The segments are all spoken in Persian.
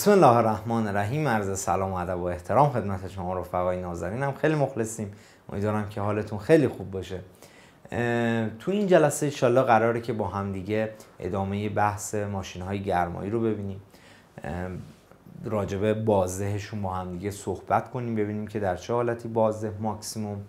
بسم الله الرحمن الرحیم عرض سلام و ادب و احترام خدمت شما رفقای نازنینم خیلی مخلصیم امیدوارم که حالتون خیلی خوب باشه تو این جلسه انشالله قراره که با همدیگه ادامه بحث ماشین های گرمایی رو ببینیم راجبه بازدهشون با همدیگه صحبت کنیم ببینیم که در چه حالتی بازده ماکسیموم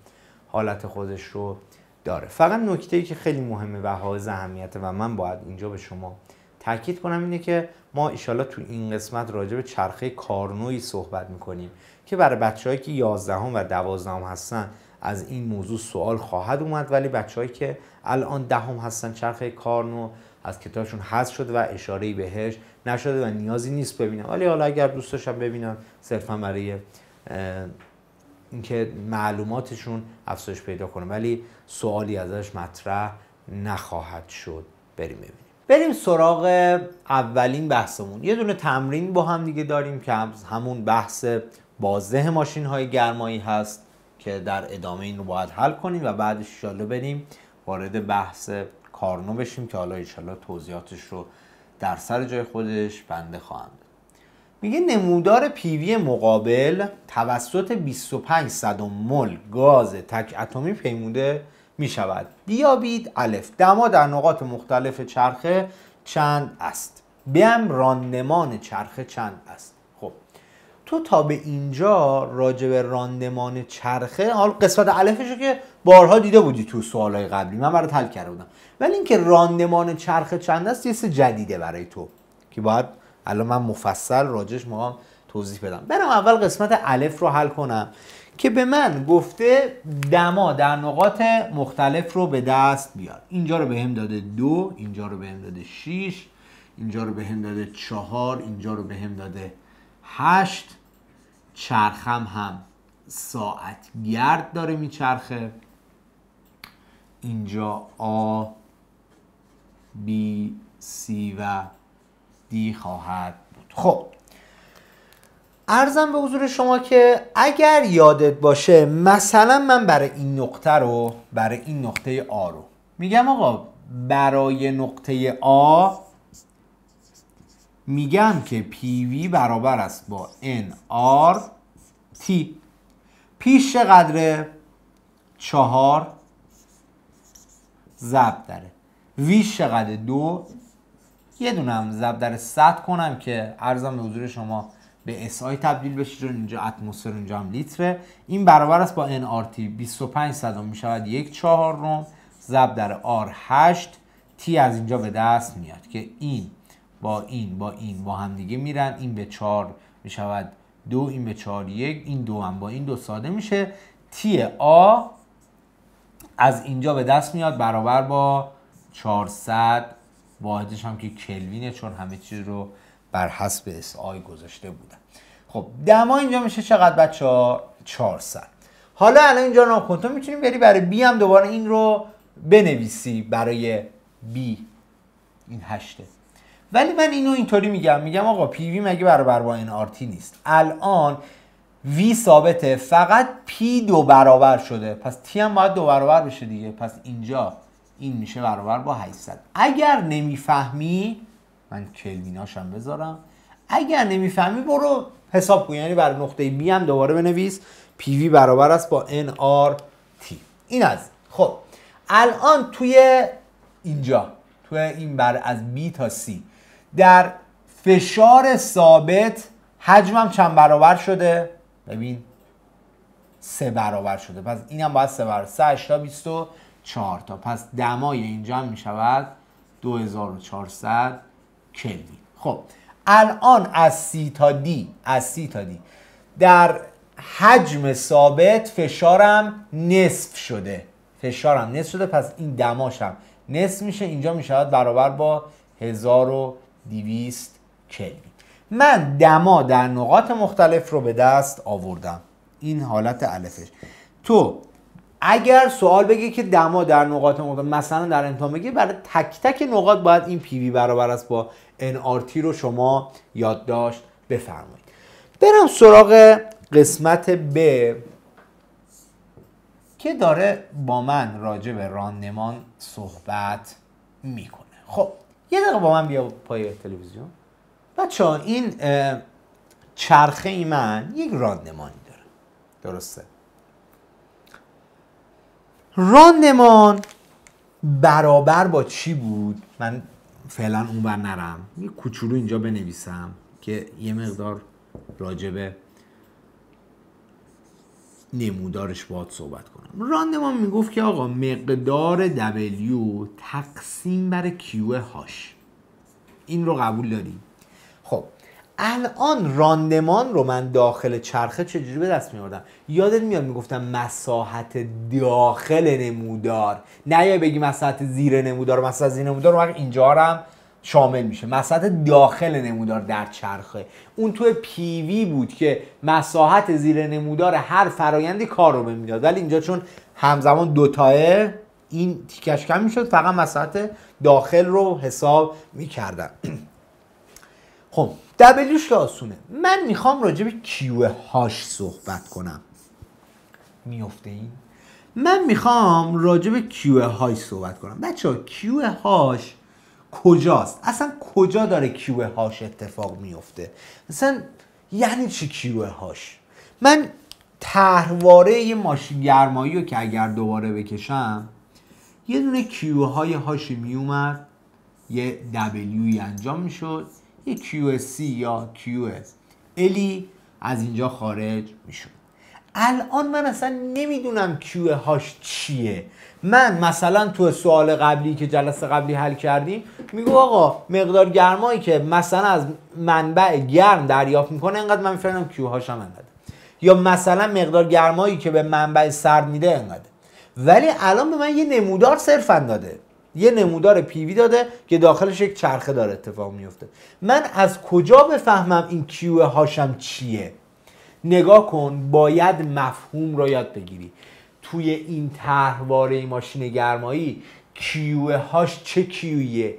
حالت خودش رو داره فقط نکته ای که خیلی مهمه و حائز اهمیته و من باید اینجا به شما تاکید کنم اینه که ما ایشالا تو این قسمت راجع به چرخه کارنوی صحبت میکنیم که برای بچههایی که 11 و 12 هستن از این موضوع سوال خواهد اومد ولی بچههایی که الان دهم ده هستن چرخه کارنو از کتابشون حذف شده و اشاره‌ای بهش نشده و نیازی نیست ببینم ولی حالا اگر دوست داشتم ببینم صرفا برای اینکه معلوماتشون افزایش پیدا کنم ولی سوالی ازش مطرح نخواهد شد بریم ببینیم بریم سراغ اولین بحثمون یه دونه تمرین با هم دیگه داریم که همون بحث بازده ماشین های گرمایی هست که در ادامه این رو باید حل کنیم و بعدش ایشالله بریم وارد بحث کارنو بشیم که حالا ایشالا توضیحاتش رو در سر جای خودش بنده خواهند میگه نمودار پیوی مقابل توسط 25 صد مل گاز تک اتمی پیموده می شود بیابید الف دما در نقاط مختلف چرخه چند است بیم راندمان چرخه چند است خب تو تا به اینجا راجع به راندمان چرخه حال قسمت الفشو که بارها دیده بودی تو سوالای قبلی من برات حل کرده بودم ولی اینکه راندمان چرخه چند است یه جدیده برای تو که باید الان من مفصل راجش ما توضیح بدم برم اول قسمت الف رو حل کنم که به من گفته دما در نقاط مختلف رو به دست بیار اینجا رو به هم داده دو اینجا رو به هم داده شیش اینجا رو به هم داده چهار اینجا رو به هم داده هشت چرخم هم ساعت گرد داره میچرخه اینجا آ بی سی و دی خواهد بود خب ارزم به حضور شما که اگر یادت باشه مثلا من برای این نقطه رو برای این نقطه آ رو میگم آقا برای نقطه آ میگم که PV برابر است با ان آر تی پیش چقدره؟ چهار زب داره ویش چقدر دو یه دونم زب داره صد کنم که ارزم به حضور شما به SI تبدیل بشه چون اینجا اتمسفر اینجا هم لیتره این برابر است با NRT 25 صدام می شود یک چهار روم زب در R 8 T از اینجا به دست میاد که این با این با این با هم دیگه میرن این به چهار می شود دو این به چهار یک این دو هم با این دو ساده میشه T A از اینجا به دست میاد برابر با 400 واحدش هم که کلوینه چون همه چیز رو بر حسب اس گذاشته بودن خب دما اینجا میشه چقدر بچه ها 400 حالا الان اینجا ناکنتو میتونیم بری برای بی هم دوباره این رو بنویسی برای بی این هشته ولی من اینو اینطوری میگم میگم آقا پی وی مگه برابر با این آرتی نیست الان وی ثابته فقط پی دو برابر شده پس تی هم باید دو برابر بشه دیگه پس اینجا این میشه برابر با 800 اگر نمیفهمی من هم بذارم اگر نمیفهمی برو حساب کن یعنی بر نقطه بی هم دوباره بنویس پی وی برابر است با تی این از خب الان توی اینجا توی این بر از بی تا C در فشار ثابت حجمم چند برابر شده ببین سه برابر شده پس اینم باید سه برابر سه اشتا بیست چهار تا پس دمای اینجا هم میشود 2400 کلوین خب الان از سی تا دی از سی تا دی در حجم ثابت فشارم نصف شده فشارم نصف شده پس این دماشم نصف میشه اینجا میشود برابر با 1200 کلوین من دما در نقاط مختلف رو به دست آوردم این حالت الفش تو اگر سوال بگی که دما در نقاط مقابل مثلا در امتحان بگی برای تک تک نقاط باید این پی وی برابر است با NRT رو شما یادداشت بفرمایید برم سراغ قسمت ب که داره با من راجع به راندمان صحبت میکنه خب یه دقیقه با من بیا پای تلویزیون بچه این چرخه ای من یک راندمانی داره درسته راندمان برابر با چی بود من فعلا بر نرم یه کوچولو اینجا بنویسم که یه مقدار راجبه نمودارش باید صحبت کنم راندمان میگفت که آقا مقدار دبلیو تقسیم بر Q هاش این رو قبول داریم خب الان راندمان رو من داخل چرخه چجوری به دست میوردم یادت میاد میگفتم مساحت داخل نمودار نه بگی مساحت زیر نمودار مساحت زیر نمودار رو اینجا هم شامل میشه مساحت داخل نمودار در چرخه اون توی پیوی بود که مساحت زیر نمودار هر فرایندی کار رو میداد ولی اینجا چون همزمان دوتایه این تیکش کم میشد فقط مساحت داخل رو حساب میکردم خب دبلیوش که من میخوام راجع به کیو هاش صحبت کنم میفته این من میخوام راجع به کیو هاش صحبت کنم بچه ها کیو هاش کجاست اصلا کجا داره کیو هاش اتفاق میفته مثلا یعنی چی کیو هاش من تهرواره یه ماشین گرمایی رو که اگر دوباره بکشم یه دونه کیو های هاشی میومد یه دبلیوی انجام میشد یه QSC یا QS الی از اینجا خارج میشون. الان من اصلا نمیدونم کیو هاش چیه من مثلا تو سوال قبلی که جلسه قبلی حل کردیم میگو آقا مقدار گرمایی که مثلا از منبع گرم دریافت میکنه انقدر من میفهمم کیو هاش هم انقدر یا مثلا مقدار گرمایی که به منبع سرد میده انقدر ولی الان به من یه نمودار صرفا داده یه نمودار پیوی داده که داخلش یک چرخه داره اتفاق میفته من از کجا بفهمم این کیو هاشم چیه نگاه کن باید مفهوم را یاد بگیری توی این طرحواره ماشین گرمایی کیو هاش چه کیویه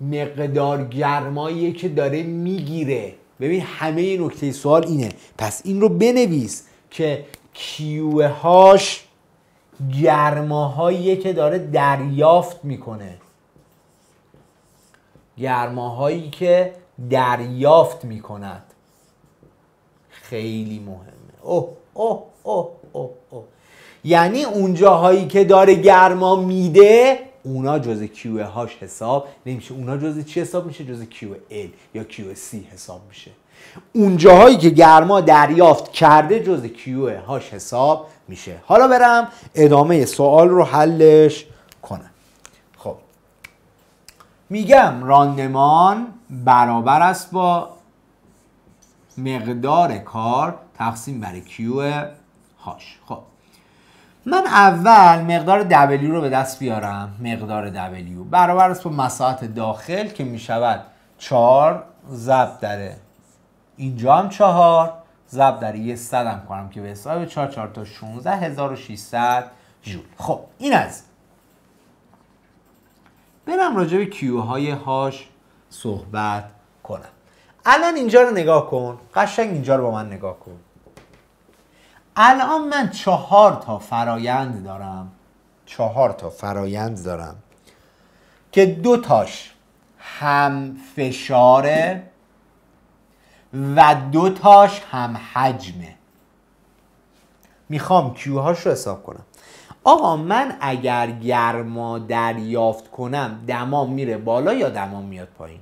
مقدار گرماییه که داره میگیره ببین همه نکته سوال اینه پس این رو بنویس که کیو هاش گرماهایی که داره دریافت میکنه گرماهایی که دریافت میکند خیلی مهمه اوه او او اوه او. یعنی اونجاهایی که داره گرما میده اونا جز کیوه هاش حساب نمیشه اونا جز چی حساب میشه جز کیو ال یا کیو سی حساب میشه اونجاهایی که گرما دریافت کرده جز کیو هاش حساب میشه حالا برم ادامه سوال رو حلش کنم خب میگم راندمان برابر است با مقدار کار تقسیم بر کیو هاش خب من اول مقدار دبلیو رو به دست بیارم مقدار دبلیو برابر است با مساحت داخل که میشود چار 4 ضرب اینجا هم چهار ضرب در یه صد هم کنم که به حساب 4 4 تا 16 جول خب این از برم راجع به کیو های هاش صحبت کنم الان اینجا رو نگاه کن قشنگ اینجا رو با من نگاه کن الان من چهار تا فرایند دارم چهار تا فرایند دارم که دو تاش هم فشاره و دوتاش هم حجمه میخوام هاش رو حساب کنم آقا من اگر گرما دریافت کنم دمام میره بالا یا دمام میاد پایین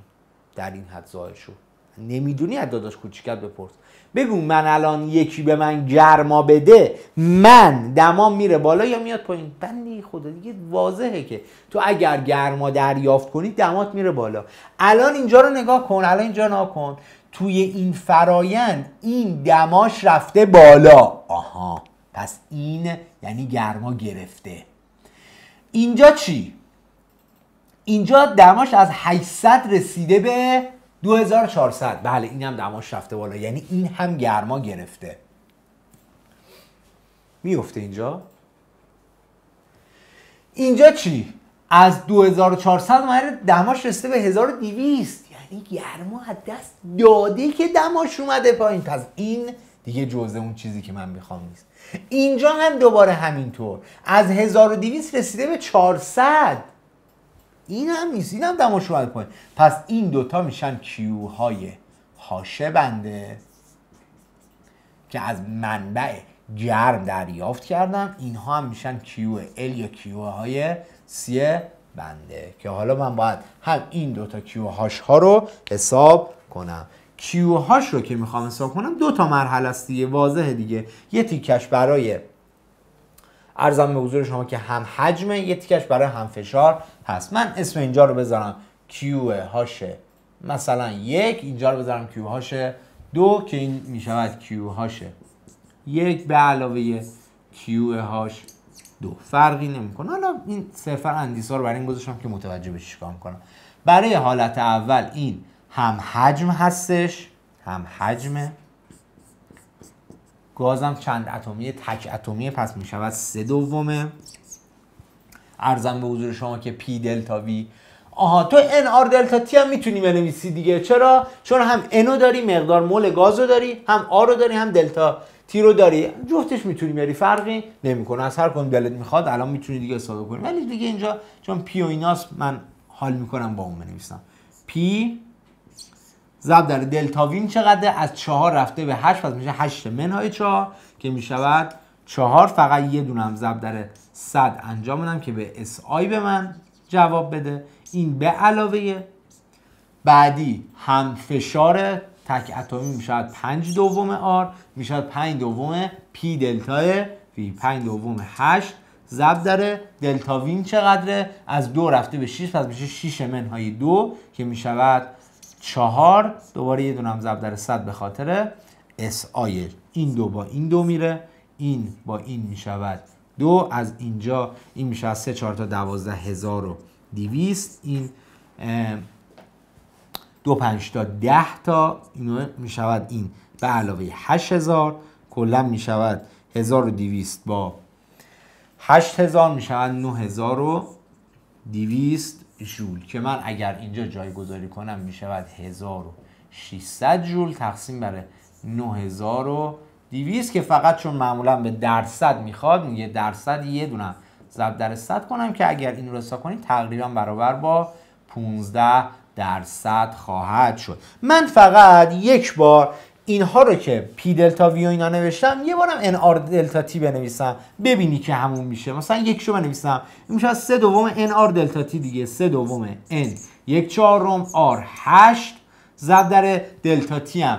در این حد زایشو نمیدونی از داداش کوچیکت بپرس بگو من الان یکی به من گرما بده من دمام میره بالا یا میاد پایین بنده خدا دیگه واضحه که تو اگر گرما دریافت کنی دمات میره بالا الان اینجا رو نگاه کن الان اینجا نگاه کن توی این فرایند این دماش رفته بالا آها پس این یعنی گرما گرفته اینجا چی؟ اینجا دماش از 800 رسیده به 2400 بله این هم دماش رفته بالا یعنی این هم گرما گرفته میفته اینجا اینجا چی؟ از 2400 دماش رسیده به 1200 یعنی گرما از دست داده که دماش اومده پایین پس این دیگه جزء اون چیزی که من میخوام نیست اینجا هم دوباره همینطور از 1200 رسیده به 400 این هم نیست این هم دماش اومده پایین پس این دوتا میشن کیوهای هاشه بنده که از منبع گرم دریافت کردم اینها هم میشن کیو ال یا های سی بنده که حالا من باید هر این دوتا کیو هاش ها رو حساب کنم کیو هاش رو که میخوام حساب کنم دو تا مرحله است دیگه واضحه دیگه یه تیکش برای ارزم به حضور شما که هم حجمه یه تیکش برای هم فشار هست من اسم اینجا رو بذارم کیو هاش مثلا یک اینجا رو بذارم کیو هاش دو که این میشود کیو هاش یک به علاوه کیو هاش دو فرقی نمیکنه حالا این صرفا اندیسا رو برای این گذاشتم که متوجه بشی چیکار میکنم برای حالت اول این هم حجم هستش هم حجمه گازم چند اتمی تک اتمی پس شود سه دومه ارزم به حضور شما که پی دلتا وی آها تو ان آر دلتا تی هم میتونی بنویسی دیگه چرا چون هم انو داری مقدار مول گازو داری هم آر رو داری هم دلتا تیرو داری جفتش میتونی میاری فرقی نمیکنه از هر کدوم دلت میخواد الان میتونی دیگه استفاده کنی ولی دیگه اینجا چون پی و ایناس من حال میکنم با اون بنویسم پی ضرب در دلتا وین چقدر از چهار رفته به هشت پس میشه هشت منهای چهار که میشود چهار فقط یه دونم ضرب در صد انجام بدم که به اس آی به من جواب بده این به علاوه بعدی هم فشار تک اتمی میشود 5 دوم آر میشود 5 دوم پی دلتا وی 5 دوم 8 ضرب داره دلتا وین چقدره از دو رفته به 6 پس میشه 6 منهای 2 که میشود 4 دوباره یه دونه هم ضرب داره 100 به خاطر اس آیل این دو با این دو میره این با این میشود دو از اینجا این میشه از سه چهار تا دوازده هزار و دیویست این دو تا ده تا اینو میشود این به علاوه 8000 کلا میشود 1200 با 8000 میشود 9200 جول که من اگر اینجا جایگذاری کنم میشود 1600 جول تقسیم بر 9200 که فقط چون معمولا به درصد میخواد میگه درصد یه دونه ضرب در صد کنم که اگر این رو حساب کنید تقریبا برابر با 15 درصد خواهد شد من فقط یک بار اینها رو که پی دلتا وی اینا نوشتم یه بارم ان آر دلتا تی بنویسم ببینی که همون میشه مثلا یک شو بنویسم این میشه از 3 دوم ان آر دلتا تی دیگه سه دوم ان یک چهارم آر 8 ضرب در دلتا تی هم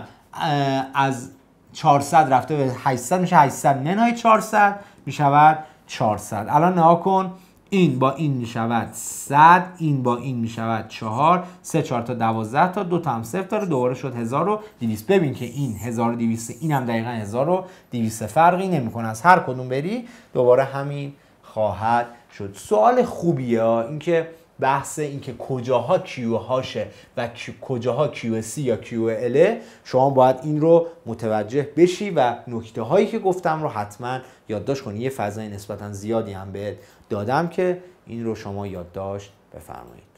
از 400 رفته به 800 میشه 800 منهای 400 میشود 400 الان نها کن این با این می شود 100 این با این می شود 4 3 4 تا 12 تا 2 تا هم صفر داره دوباره شد 1200 ببین که این 1200 این هم دقیقا 1200 فرقی نمیکنه از هر کدوم بری دوباره همین خواهد شد سوال خوبیه این که بحث این که کجاها کیو هاشه و کجاها کیو سی یا کیو ال شما باید این رو متوجه بشی و نکته هایی که گفتم رو حتما یادداشت کنی یه فضای نسبتا زیادی هم بهت دادم که این رو شما یادداشت بفرمایید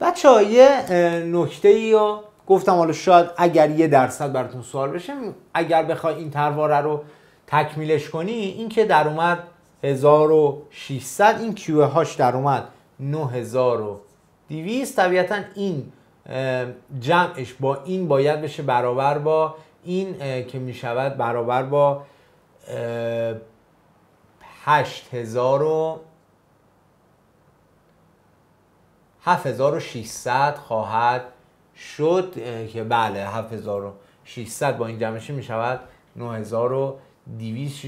بچه ها یه نکته ای گفتم حالا شاید اگر یه درصد براتون سوال بشه اگر بخوای این ترواره رو تکمیلش کنی این که در اومد 1600 این کیوه هاش در اومد 9200 طبیعتا این جمعش با این باید بشه برابر با این که میشود برابر با 8000 7600 خواهد شد که بله 7600 با این جمعشی می شود 9200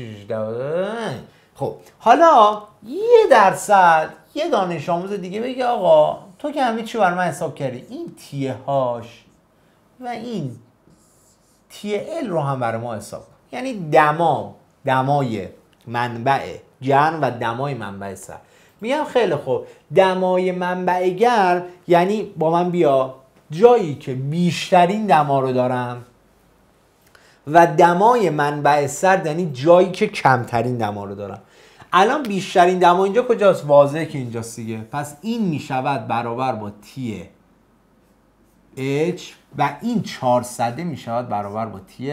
خب حالا یه درصد یه دانش آموز دیگه بگه آقا تو که همه چی بر من حساب کردی این تیه هاش و این تیه ال رو هم برای ما حساب یعنی دما دمای منبع جرم و دمای منبع سر میگم خیلی خوب دمای منبع گرم یعنی با من بیا جایی که بیشترین دما رو دارم و دمای منبع سرد یعنی جایی که کمترین دما رو دارم الان بیشترین دما اینجا کجاست واضحه که اینجاست دیگه پس این میشود برابر با تی H و این 400 میشود برابر با تی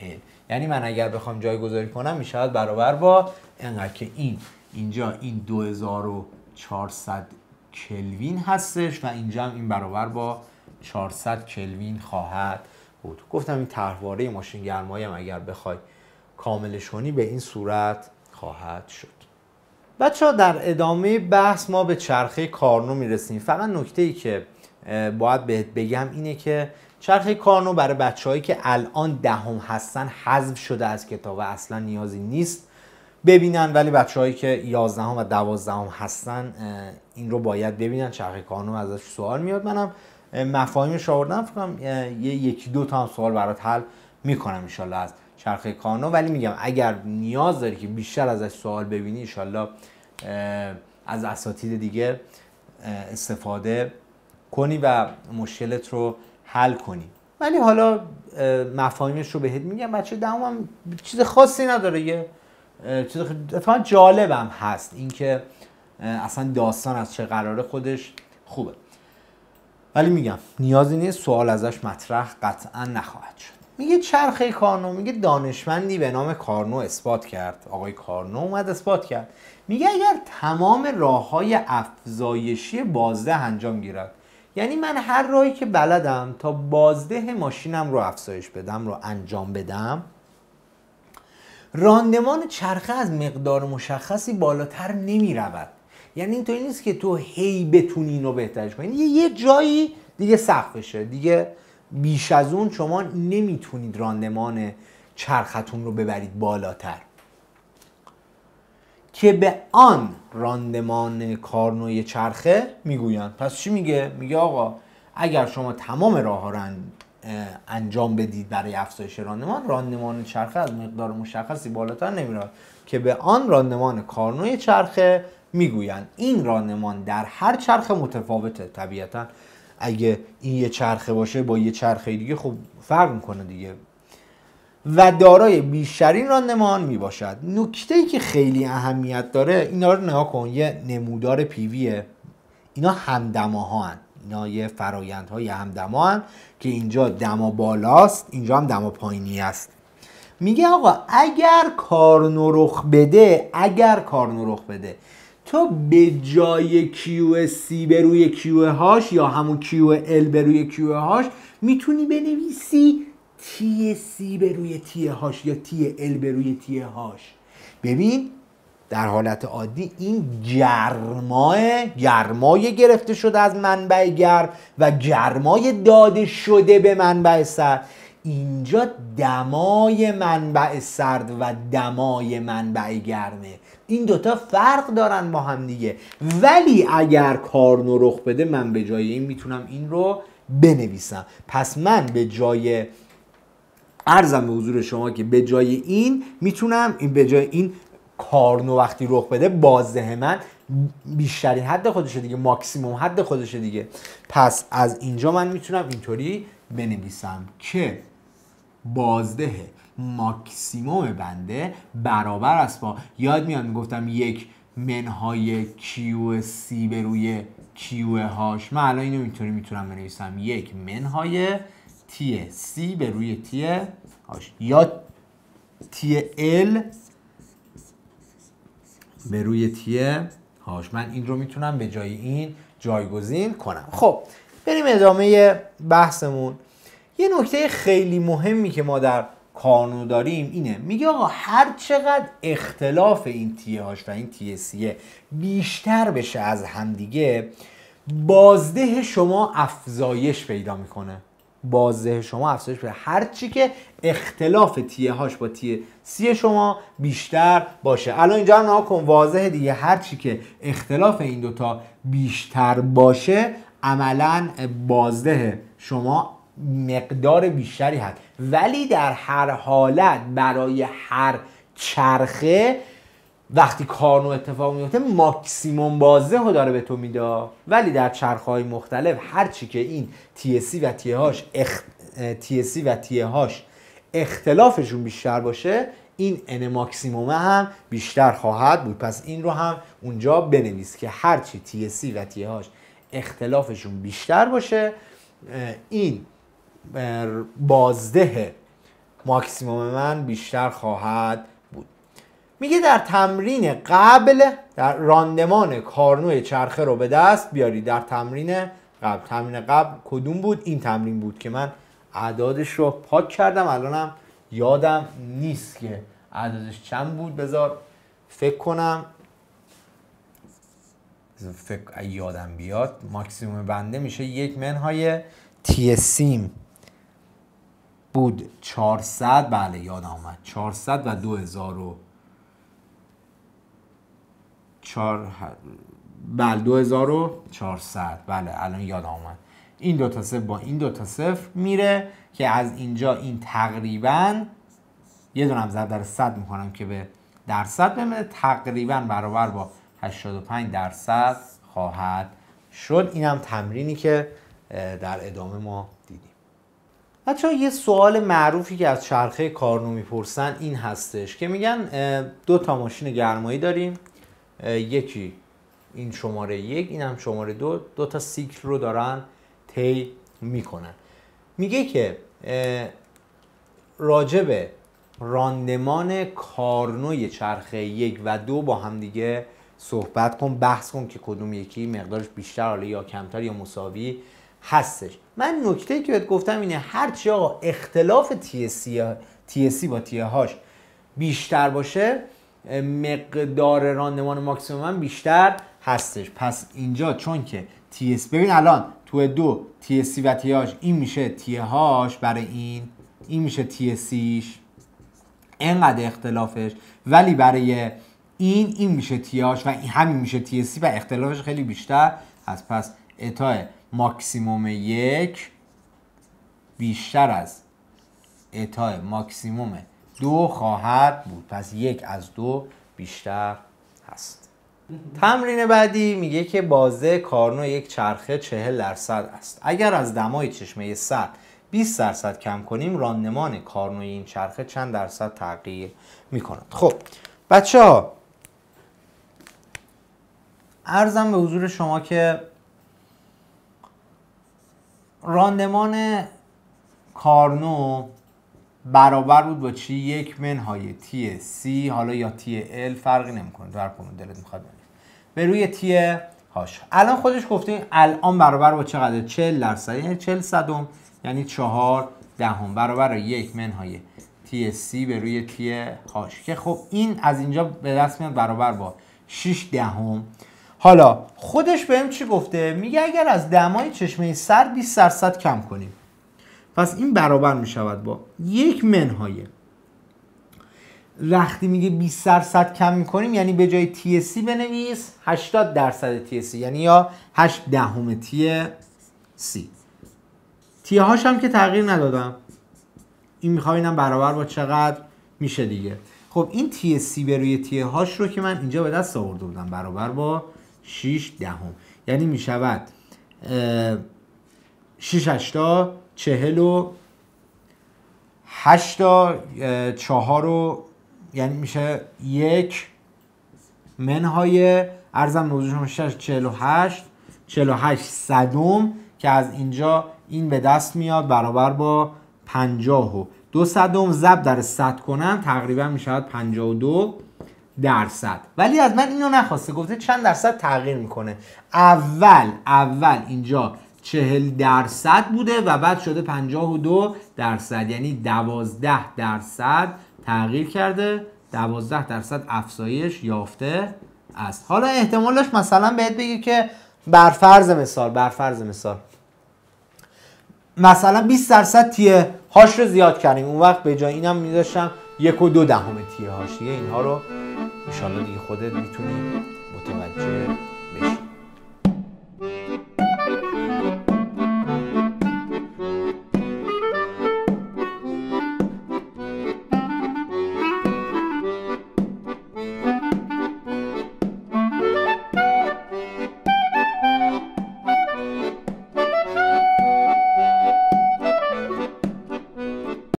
L یعنی من اگر بخوام جایگذاری کنم میشود برابر با انقدر که این اینجا این 2400 کلوین هستش و اینجا هم این برابر با 400 کلوین خواهد بود گفتم این طرحواره ماشین گرمایی هم اگر بخوای کاملشونی به این صورت خواهد شد بچه ها در ادامه بحث ما به چرخه کارنو میرسیم فقط نکته ای که باید بهت بگم اینه که چرخه کارنو برای بچههایی که الان دهم ده هستن حذف شده از کتاب و اصلا نیازی نیست ببینن ولی بچه هایی که 11 و 12 هستن این رو باید ببینن چرخه کانون ازش سوال میاد منم مفاهیمش شاوردن فکر یه یکی دو تا هم سوال برات حل میکنم انشالله از چرخ کانو ولی میگم اگر نیاز داری که بیشتر ازش سوال ببینی انشالله از اساتید دیگه استفاده کنی و مشکلت رو حل کنی ولی حالا مفاهیمش رو بهت میگم بچه دوم چیز خاصی نداره یه چیز اتفاقا جالبم هست اینکه اصلا داستان از چه قراره خودش خوبه ولی میگم نیازی نیست سوال ازش مطرح قطعا نخواهد شد میگه چرخه کارنو میگه دانشمندی به نام کارنو اثبات کرد آقای کارنو اومد اثبات کرد میگه اگر تمام راه های افزایشی بازده انجام گیرد یعنی من هر راهی که بلدم تا بازده ماشینم رو افزایش بدم رو انجام بدم راندمان چرخه از مقدار مشخصی بالاتر نمی رود یعنی اینطوری نیست که تو هی بتونی اینو بهترش کنی یعنی یه جایی دیگه سخت بشه دیگه بیش از اون شما نمیتونید راندمان چرختون رو ببرید بالاتر که به آن راندمان کارنوی چرخه میگویند پس چی میگه؟ میگه آقا اگر شما تمام راه ها رو انجام بدید برای افزایش راندمان راندمان چرخه از مقدار مشخصی بالاتر نمیره که به آن راندمان کارنوی چرخه میگویند این راندمان در هر چرخه متفاوته طبیعتا اگه این یه چرخه باشه با یه چرخه دیگه خب فرق میکنه دیگه و دارای بیشترین راندمان می باشد نکته ای که خیلی اهمیت داره اینا رو نگاه کن یه نمودار پیویه اینا همدماها هن اینا یه هم همدما هم که اینجا دما بالاست اینجا هم دما پایینی است میگه آقا اگر نرخ بده اگر نرخ بده تو به جای سی به روی کیو هاش یا همون ال به روی کیو هاش میتونی بنویسی تی سی به روی تی هاش یا ال به روی تی هاش ببین در حالت عادی این گرمای گرمای گرفته شده از منبع گرم و گرمای داده شده به منبع سرد اینجا دمای منبع سرد و دمای منبع گرمه این دوتا فرق دارن با هم دیگه ولی اگر کارنو رخ بده من به جای این میتونم این رو بنویسم پس من به جای ارزم به حضور شما که به جای این میتونم این به جای این کارنو وقتی رخ بده بازده من بیشترین حد خودشه دیگه ماکسیموم حد خودشه دیگه پس از اینجا من میتونم اینطوری بنویسم که بازده ماکسیموم بنده برابر است با یاد میاد میگفتم یک منهای کیو سی به روی کیو هاش من الان اینو اینطوری میتونم بنویسم یک منهای تی سی به روی تی هاش یا تی ال به روی تیه هاش من این رو میتونم به جای این جایگزین کنم خب بریم ادامه بحثمون یه نکته خیلی مهمی که ما در کانو داریم اینه میگه آقا هر چقدر اختلاف این تیه هاش و این تیه سیه بیشتر بشه از همدیگه بازده شما افزایش پیدا میکنه بازده شما افزایش پیدا هر که اختلاف تیه هاش با تیه سی شما بیشتر باشه الان اینجا هم کن واضحه دیگه هرچی که اختلاف این دوتا بیشتر باشه عملا بازده شما مقدار بیشتری هست ولی در هر حالت برای هر چرخه وقتی کارنو اتفاق میفته ماکسیموم بازه رو داره به تو میده ولی در چرخهای مختلف هرچی که این سی و TH اخ... سی و هاش اختلافشون بیشتر باشه این ان ماکسیموم هم بیشتر خواهد بود پس این رو هم اونجا بنویس که هرچی سی و هاش اختلافشون بیشتر باشه این بازده ماکسیموم من بیشتر خواهد بود میگه در تمرین قبل در راندمان کارنوی چرخه رو به دست بیاری در تمرین قبل تمرین قبل کدوم بود این تمرین بود که من اعدادش رو پاک کردم الانم یادم نیست که اعدادش چند بود بذار فکر کنم فکر یادم بیاد ماکسیموم بنده میشه یک منهای تی سیم بود 400 بله یادم آمد 400 و 2000 و 4 بله 2400 بله الان یادم آمد این دو تا با این دو تا صفر میره که از اینجا این تقریبا یه دونم ضرب در صد میکنم که به درصد بمونه تقریبا برابر با 85 درصد خواهد شد اینم تمرینی که در ادامه ما دیدیم بچه یه سوال معروفی که از چرخه کارنو میپرسن این هستش که میگن دو تا ماشین گرمایی داریم یکی این شماره یک اینم شماره دو دو تا سیکل رو دارن طی میکنن میگه که راجب راندمان کارنوی چرخه یک و دو با همدیگه صحبت کن بحث کن که کدوم یکی مقدارش بیشتر حالا یا کمتر یا مساوی هستش من نکته که بهت گفتم اینه هرچی آقا اختلاف TSC با تیه هاش بیشتر باشه مقدار راندمان ماکسیمم بیشتر هستش پس اینجا چون که اس ببین الان تو دو سی و هاش این میشه هاش برای این این میشه سیش انقدر اختلافش ولی برای این این میشه هاش و این همین میشه سی و اختلافش خیلی بیشتر از پس اتا ماکسیموم یک بیشتر از اتا ماکسیموم دو خواهد بود پس یک از دو بیشتر هست تمرین بعدی میگه که بازه کارنو یک چرخه چهل درصد است اگر از دمای چشمه 100 20 درصد کم کنیم راندمان کارنوی این چرخه چند درصد تغییر میکند خب بچه ها ارزم به حضور شما که راندمان کارنو برابر بود با چی یک منهای تی سی حالا یا تی ال فرقی نمیکنه در کمون دلت میخواد به روی تی هاش الان خودش گفته الان برابر با چقدر 40 درصد یعنی 40 صدم یعنی 4 دهم برابر یک منهای تی سی به روی تی هاش که خب این از اینجا به دست میاد برابر با 6 دهم حالا خودش بهم چی گفته میگه اگر از دمای چشمه سر 20 درصد کم کنیم پس این برابر می شود با یک منهای رختی میگه 20 درصد کم میکنیم یعنی به جای سی بنویس 80 درصد سی یعنی یا 8 دهم سی تیه هاش هم که تغییر ندادم این میخوام اینم برابر با چقدر میشه دیگه خب این سی به روی تیه هاش رو که من اینجا به دست آورده بودم برابر با 6 دهم یعنی میشود 6 80 چهل و هشتا چهار و یعنی میشه یک منهای ارزم نوزه شما شش چهل و هشت چهل و هشت صدوم که از اینجا این به دست میاد برابر با پنجاه و دو صدم زب در صد کنم تقریبا میشود دو درصد ولی از من اینو نخواسته گفته چند درصد تغییر میکنه اول اول اینجا چهل درصد بوده و بعد شده 52 درصد یعنی 12 درصد تغییر کرده 12 درصد افزایش یافته است حالا احتمالش مثلا بهت بگه که بر فرض مثال بر فرض مثال مثلا 20 درصد تیه هاش رو زیاد کردیم اون وقت به جای اینم میذاشتم یک و دو دهم تیه هاش دیگه اینها رو ان دیگه خودت میتونی متوجه بشی